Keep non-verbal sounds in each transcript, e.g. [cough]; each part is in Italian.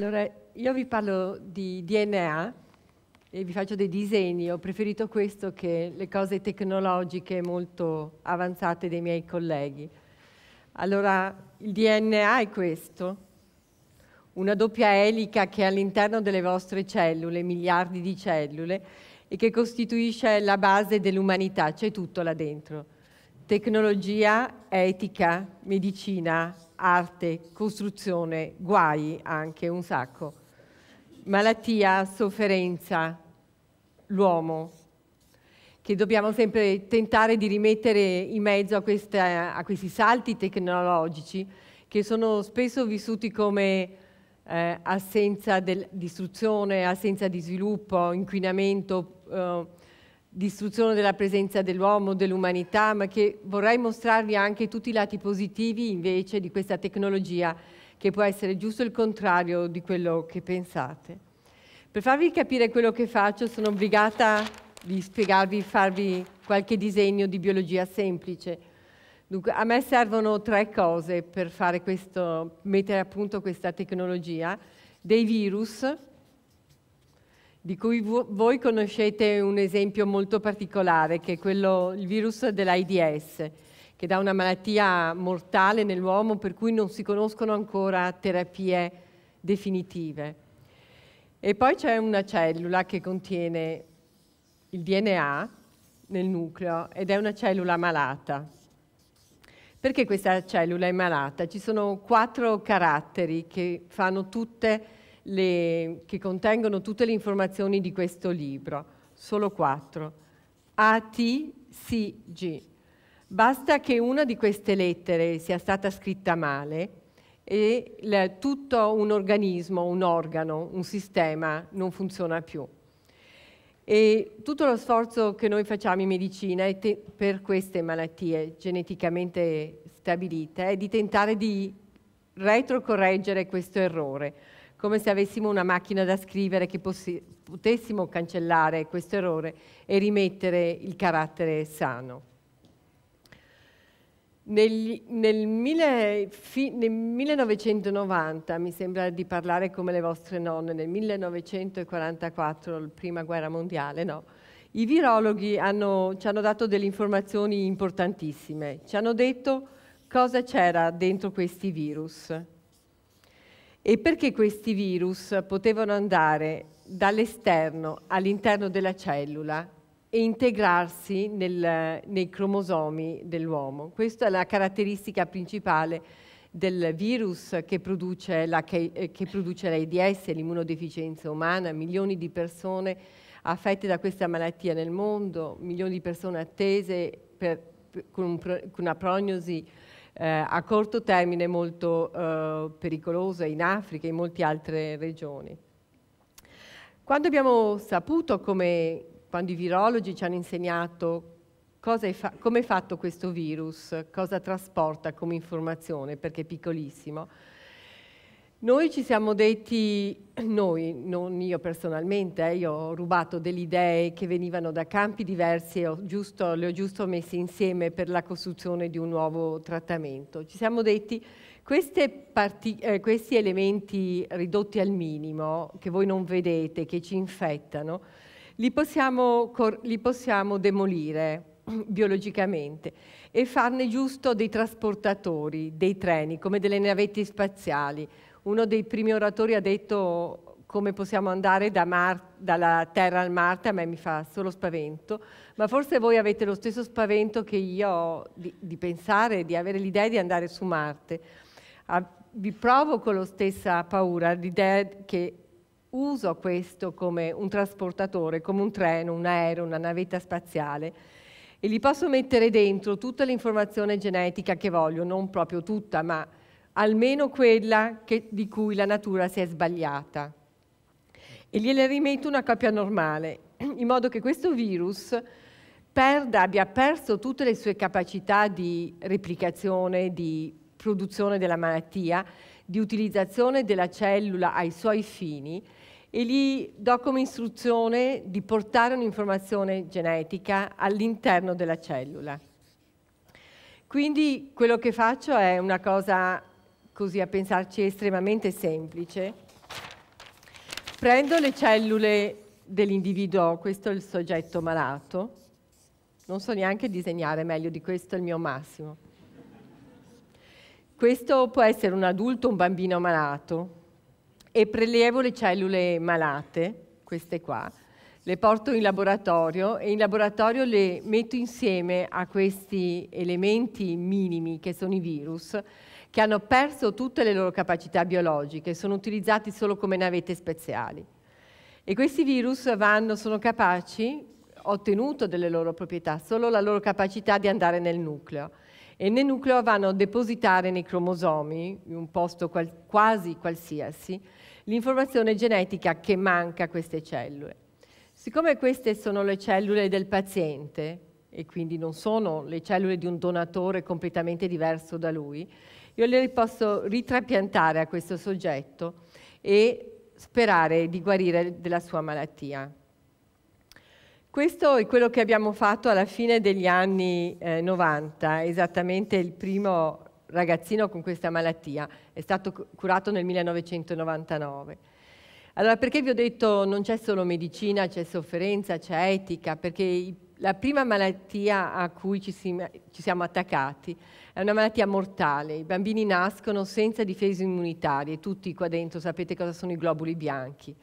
Allora, io vi parlo di DNA e vi faccio dei disegni. Ho preferito questo che le cose tecnologiche molto avanzate dei miei colleghi. Allora, il DNA è questo, una doppia elica che è all'interno delle vostre cellule, miliardi di cellule, e che costituisce la base dell'umanità, c'è tutto là dentro. Tecnologia, etica, medicina, arte, costruzione, guai anche un sacco, malattia, sofferenza, l'uomo, che dobbiamo sempre tentare di rimettere in mezzo a, questa, a questi salti tecnologici che sono spesso vissuti come eh, assenza di istruzione, assenza di sviluppo, inquinamento, eh, distruzione della presenza dell'uomo, dell'umanità, ma che vorrei mostrarvi anche tutti i lati positivi invece di questa tecnologia che può essere giusto il contrario di quello che pensate. Per farvi capire quello che faccio sono obbligata di spiegarvi, farvi qualche disegno di biologia semplice. Dunque, a me servono tre cose per questo, mettere a punto questa tecnologia. Dei virus, di cui voi conoscete un esempio molto particolare, che è quello, il virus dell'AIDS, che dà una malattia mortale nell'uomo per cui non si conoscono ancora terapie definitive. E poi c'è una cellula che contiene il DNA nel nucleo ed è una cellula malata. Perché questa cellula è malata? Ci sono quattro caratteri che fanno tutte le, che contengono tutte le informazioni di questo libro, solo quattro, A, T, C, G. Basta che una di queste lettere sia stata scritta male e la, tutto un organismo, un organo, un sistema non funziona più. E tutto lo sforzo che noi facciamo in medicina per queste malattie geneticamente stabilite è di tentare di retrocorreggere questo errore come se avessimo una macchina da scrivere che potessimo cancellare questo errore e rimettere il carattere sano. Negli, nel, mille, fi, nel 1990, mi sembra di parlare come le vostre nonne, nel 1944, la prima guerra mondiale, no? I virologhi hanno, ci hanno dato delle informazioni importantissime, ci hanno detto cosa c'era dentro questi virus e perché questi virus potevano andare dall'esterno all'interno della cellula e integrarsi nel, nei cromosomi dell'uomo. Questa è la caratteristica principale del virus che produce, la, che, eh, che produce l'AIDS, l'immunodeficienza umana, milioni di persone affette da questa malattia nel mondo, milioni di persone attese per, per, con, un, con, una prognosi eh, a corto termine molto eh, pericolosa in Africa e in molte altre regioni. Quando abbiamo saputo come, quando i virologi ci hanno insegnato è come è fatto questo virus, cosa trasporta come informazione, perché è piccolissimo, noi ci siamo detti, [clears throat] noi, non io personalmente, eh, io ho rubato delle idee che venivano da campi diversi e ho giusto, le ho giusto messe insieme per la costruzione di un nuovo trattamento. Ci siamo detti, eh, questi elementi ridotti al minimo, che voi non vedete, che ci infettano, li possiamo, li possiamo demolire, [clears throat] biologicamente e farne giusto dei trasportatori, dei treni, come delle navette spaziali, uno dei primi oratori ha detto come possiamo andare da Mar- dalla Terra al Marte, a me mi fa solo spavento, ma forse voi avete lo stesso spavento che io ho di, di pensare, di avere l'idea di andare su Marte. Ah, vi provoco la stessa paura, l'idea che uso questo come un trasportatore, come un treno, un aereo, una navetta spaziale e gli posso mettere dentro tutta l'informazione genetica che voglio, non proprio tutta, ma almeno quella che, di cui la natura si è sbagliata. E gliele rimetto una coppia normale, in modo che questo virus perda, abbia perso tutte le sue capacità di replicazione, di produzione della malattia, di utilizzazione della cellula ai suoi fini e gli do come istruzione di portare un'informazione genetica all'interno della cellula. Quindi quello che faccio è una cosa così a pensarci è estremamente semplice. Prendo le cellule dell'individuo, questo è il soggetto malato, non so neanche disegnare meglio di questo, è il mio massimo. Questo può essere un adulto, un bambino malato, e prelevo le cellule malate, queste qua, le porto in laboratorio e in laboratorio le metto insieme a questi elementi minimi che sono i virus che hanno perso tutte le loro capacità biologiche sono utilizzati solo come navette speziali. E questi virus vanno, sono capaci, ottenuto delle loro proprietà, solo la loro capacità di andare nel nucleo. E nel nucleo vanno a depositare nei cromosomi, in un posto qual quasi qualsiasi, l'informazione genetica che manca a queste cellule. Siccome queste sono le cellule del paziente, e quindi non sono le cellule di un donatore completamente diverso da lui, io le posso ritrapiantare a questo soggetto e sperare di guarire della sua malattia. Questo è quello che abbiamo fatto alla fine degli anni eh, 90, esattamente il primo ragazzino con questa malattia, è stato curato nel 1999. Allora, perché vi ho detto non c'è solo medicina, c'è sofferenza, c'è etica, perché i la prima malattia a cui ci, si, ci, siamo attaccati è una malattia mortale. I bambini nascono senza difese immunitarie, tutti qua dentro sapete cosa sono i globuli bianchi,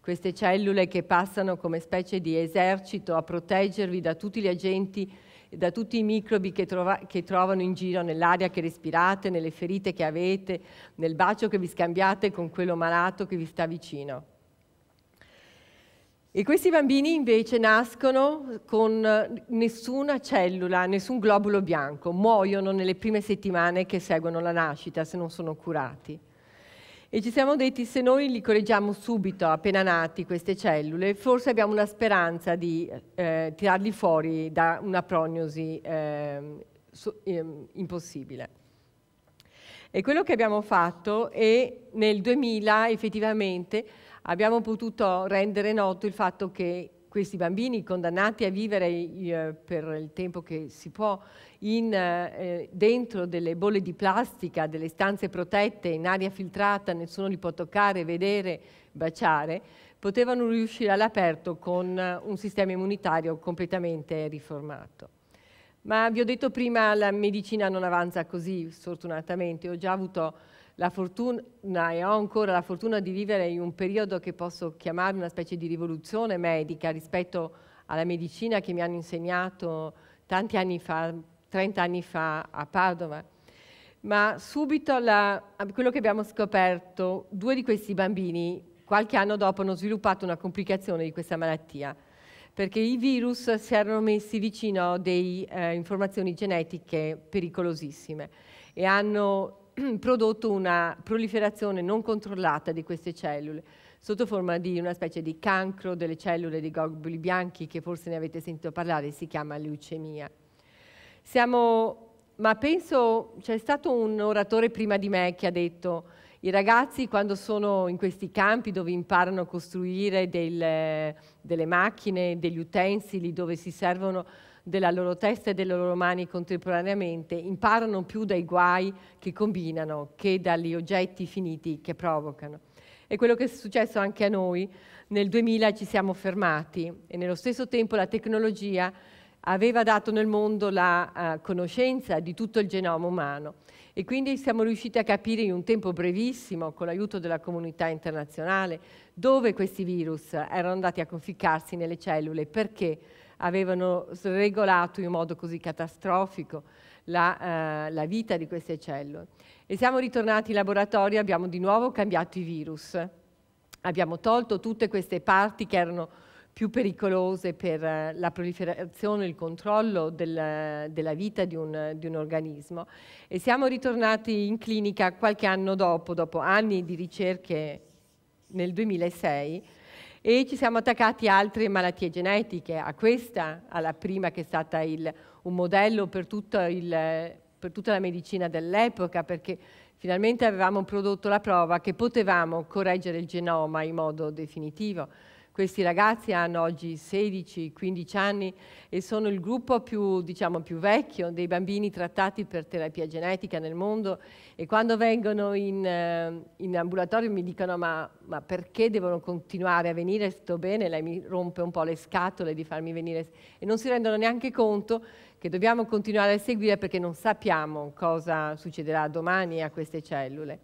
queste cellule che passano come specie di esercito a proteggervi da tutti gli agenti, da tutti i microbi che, trova, che trovano in giro nell'aria che respirate, nelle ferite che avete, nel bacio che vi scambiate con quello malato che vi sta vicino. E questi bambini invece nascono con eh, nessuna cellula, nessun globulo bianco, muoiono nelle prime settimane che seguono la nascita se non sono curati. E ci siamo detti se noi li correggiamo subito, appena nati, queste cellule, forse abbiamo una speranza di eh, tirarli fuori da una prognosi eh, so, eh, impossibile. E quello che abbiamo fatto è nel 2000 effettivamente abbiamo potuto rendere noto il fatto che questi bambini condannati a vivere eh, per il tempo che si può in, eh, dentro delle bolle di plastica, delle stanze protette, in aria filtrata, nessuno li può toccare, vedere, baciare, potevano riuscire all'aperto con eh, un sistema immunitario completamente riformato. Ma vi ho detto prima, la medicina non avanza così, sfortunatamente. Ho già avuto la fortuna e ho ancora la fortuna di vivere in un periodo che posso chiamare una specie di rivoluzione medica rispetto alla medicina che mi hanno insegnato tanti anni fa, 30 anni fa a Padova. Ma subito la, quello che abbiamo scoperto, due di questi bambini qualche anno dopo hanno sviluppato una complicazione di questa malattia, perché i virus si erano messi vicino a delle eh, informazioni genetiche pericolosissime e hanno [clears throat] prodotto una proliferazione non controllata di queste cellule sotto forma di una specie di cancro delle cellule dei globuli bianchi che forse ne avete sentito parlare, si chiama leucemia. Siamo, ma penso, c'è stato un oratore prima di me che ha detto i ragazzi quando sono in questi campi dove imparano a costruire del, delle macchine, degli utensili, dove si servono della loro testa e delle loro mani contemporaneamente, imparano più dai guai che combinano che dagli oggetti finiti che provocano. E quello che è successo anche a noi, nel 2000 ci siamo fermati e nello stesso tempo la tecnologia aveva dato nel mondo la uh, conoscenza di tutto il genoma umano e quindi siamo riusciti a capire in un tempo brevissimo, con l'aiuto della comunità internazionale, dove questi virus erano andati a conficcarsi nelle cellule, perché avevano sregolato in modo così catastrofico la, eh, la vita di queste cellule. E siamo ritornati in laboratorio, abbiamo di nuovo cambiato i virus, abbiamo tolto tutte queste parti che erano più pericolose per eh, la proliferazione e il controllo del, della vita di un, di un, organismo. E siamo ritornati in clinica qualche anno dopo, dopo anni di ricerche nel 2006, e ci siamo attaccati a altre malattie genetiche, a questa, alla prima che è stata il, un modello per, il, per tutta la medicina dell'epoca, perché finalmente avevamo prodotto la prova che potevamo correggere il genoma in modo definitivo. Questi ragazzi hanno oggi 16-15 anni e sono il gruppo più, diciamo, più vecchio dei bambini trattati per terapia genetica nel mondo e quando vengono in, eh, in ambulatorio mi dicono ma, ma, perché devono continuare a venire, sto bene, lei mi rompe un po' le scatole di farmi venire e non si rendono neanche conto che dobbiamo continuare a seguire perché non sappiamo cosa succederà domani a queste cellule.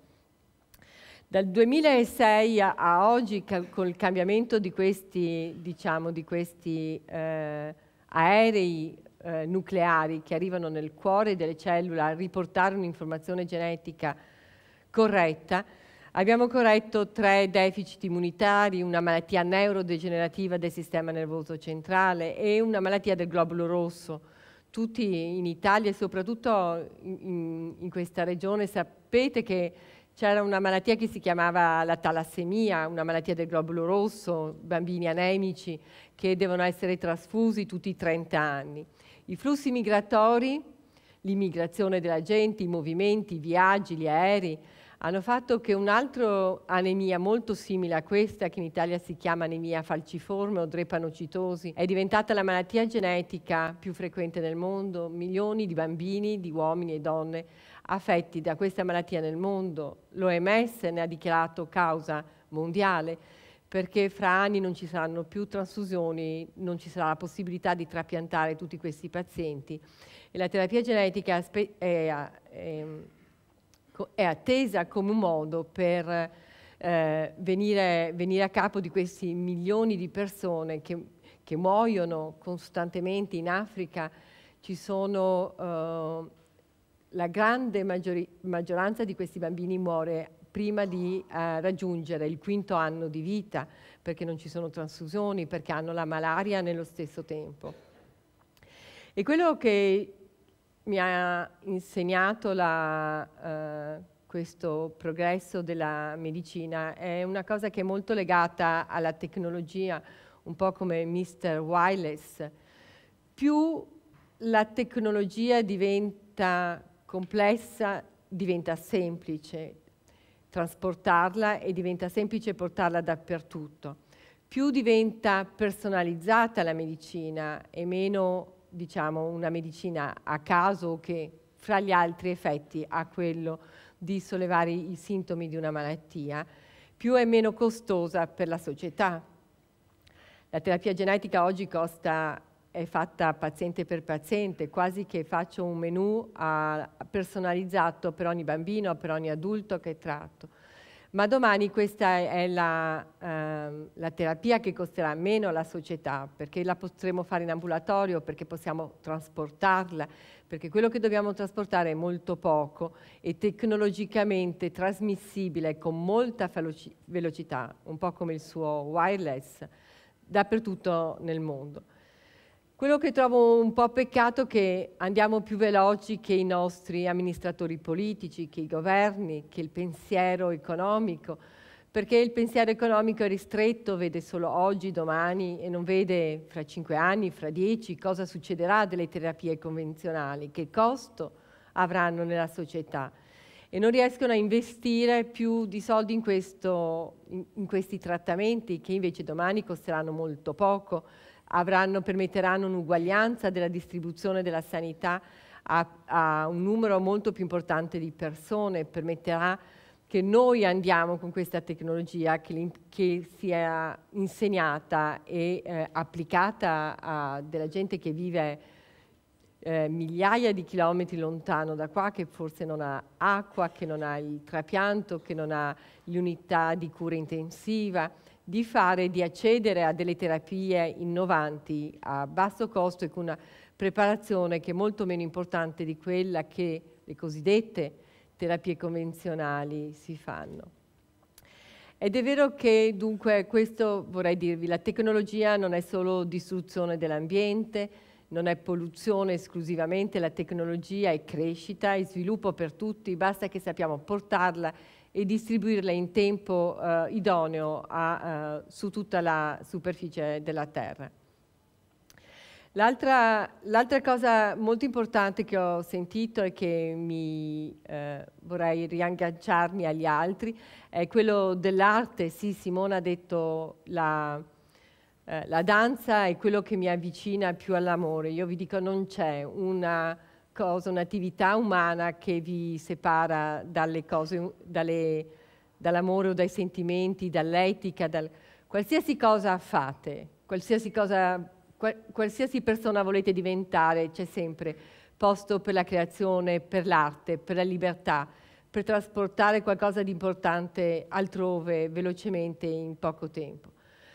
Dal 2006 a oggi, con il cambiamento di questi, diciamo, di questi eh, aerei eh, nucleari che arrivano nel cuore delle cellule a riportare un'informazione genetica corretta, abbiamo corretto tre deficit immunitari, una malattia neurodegenerativa del sistema nervoso centrale e una malattia del globulo rosso. Tutti in Italia e soprattutto in, in questa regione sapete che c'era una malattia che si chiamava la talassemia, una malattia del globulo rosso, bambini anemici che devono essere trasfusi tutti i 30 anni. I flussi migratori, l'immigrazione della gente, i movimenti, i viaggi, gli aerei, hanno fatto che un'altra anemia molto simile a questa, che in Italia si chiama anemia falciforme o drepanocitosi, è diventata la malattia genetica più frequente nel mondo. Milioni di bambini, di uomini e donne affetti da questa malattia nel mondo. L'OMS ne ha dichiarato causa mondiale perché fra anni non ci saranno più trasfusioni, non ci sarà la possibilità di trapiantare tutti questi pazienti. E la terapia genetica è, è, è ehm, è attesa come un modo per eh, venire, venire, a capo di questi milioni di persone che, che muoiono costantemente in Africa. Ci sono eh, la grande maggiori, maggioranza di questi bambini muore prima di eh, raggiungere il quinto anno di vita, perché non ci sono trasfusioni, perché hanno la malaria nello stesso tempo. E quello che mi ha insegnato la, eh, questo progresso della medicina è una cosa che è molto legata alla tecnologia, un po' come Mr. Wireless. Più la tecnologia diventa complessa, diventa semplice trasportarla e diventa semplice portarla dappertutto. Più diventa personalizzata la medicina e meno diciamo, una medicina a caso che fra gli altri effetti ha quello di sollevare i sintomi di una malattia, più è meno costosa per la società. La terapia genetica oggi costa, è fatta paziente per paziente, quasi che faccio un menu personalizzato per ogni bambino, per ogni adulto che tratto ma domani questa è la, eh, la, terapia che costerà meno alla società, perché la potremo fare in ambulatorio, perché possiamo trasportarla, perché quello che dobbiamo trasportare è molto poco e tecnologicamente trasmissibile con molta velocità, un po' come il suo wireless, dappertutto nel mondo. Quello che trovo un po' peccato è che andiamo più veloci che i nostri amministratori politici, che i governi, che il pensiero economico, perché il pensiero economico è ristretto, vede solo oggi, domani e non vede fra cinque anni, fra dieci cosa succederà delle terapie convenzionali, che costo avranno nella società e non riescono a investire più di soldi in, questo, in, in questi trattamenti che invece domani costeranno molto poco avranno, permetteranno un'uguaglianza della distribuzione della sanità a, a, un numero molto più importante di persone, permetterà che noi andiamo con questa tecnologia, che, che sia insegnata e eh, applicata a della gente che vive eh, migliaia di chilometri lontano da qua, che forse non ha acqua, che non ha il trapianto, che non ha l'unità di cura intensiva, di fare, di accedere a delle terapie innovanti a basso costo e con una preparazione che è molto meno importante di quella che le cosiddette terapie convenzionali si fanno. Ed è vero che dunque questo vorrei dirvi, la tecnologia non è solo distruzione dell'ambiente, non è polluzione esclusivamente, la tecnologia è crescita, è sviluppo per tutti, basta che sappiamo portarla e distribuirle in tempo eh, idoneo a, eh, su tutta la superficie della Terra. L'altra cosa molto importante che ho sentito e che mi, eh, vorrei riagganciarmi agli altri è quello dell'arte. Sì, Simona ha detto la, eh, la danza è quello che mi avvicina più all'amore. Io vi dico non c'è una cosa, un'attività umana che vi separa dalle cose, dall'amore o dai sentimenti, dall'etica, dal, qualsiasi cosa fate, qualsiasi, cosa, qualsiasi persona volete diventare, c'è sempre posto per la creazione, per l'arte, per la libertà, per trasportare qualcosa di importante altrove velocemente in poco tempo.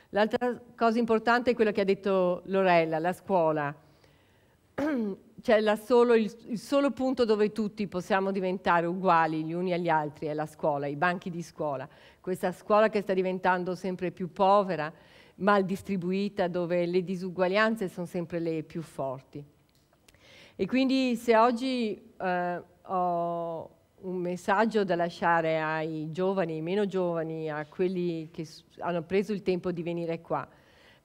L'altra cosa importante è quello che ha detto Lorella, la scuola [clears throat] c'è il, il solo punto dove tutti possiamo diventare uguali gli uni agli altri, è la scuola, i banchi di scuola. Questa scuola che sta diventando sempre più povera, mal distribuita, dove le disuguaglianze sono sempre le più forti. E quindi se oggi eh, ho un messaggio da lasciare ai giovani, ai meno giovani, a quelli che hanno preso il tempo di venire qua,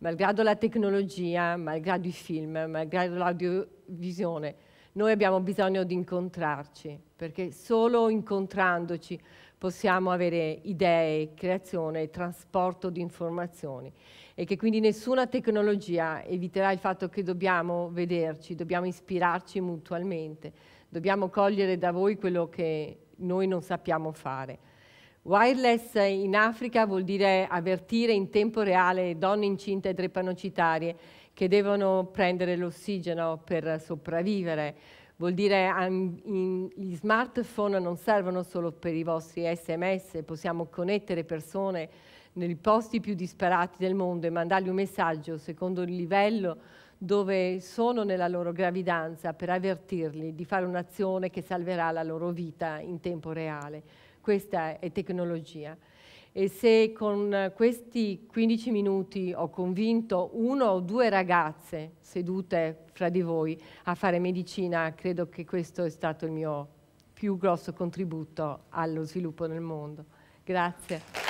malgrado la tecnologia, malgrado i film, malgrado l'audiovisione, noi abbiamo bisogno di incontrarci, perché solo incontrandoci possiamo avere idee, creazione, trasporto di informazioni e che quindi nessuna tecnologia eviterà il fatto che dobbiamo vederci, dobbiamo ispirarci mutualmente, dobbiamo cogliere da voi quello che noi non sappiamo fare. Wireless in Africa vuol dire avvertire in tempo reale donne incinte e drepanocitarie che devono prendere l'ossigeno per sopravvivere. Vuol dire che gli smartphone non servono solo per i vostri sms, possiamo connettere persone nei posti più disparati del mondo e mandargli un messaggio secondo il livello dove sono nella loro gravidanza per avvertirli di fare un'azione che salverà la loro vita in tempo reale questa è tecnologia. E se con questi 15 minuti ho convinto uno o due ragazze sedute fra di voi a fare medicina, credo che questo è stato il mio più grosso contributo allo sviluppo nel mondo. Grazie.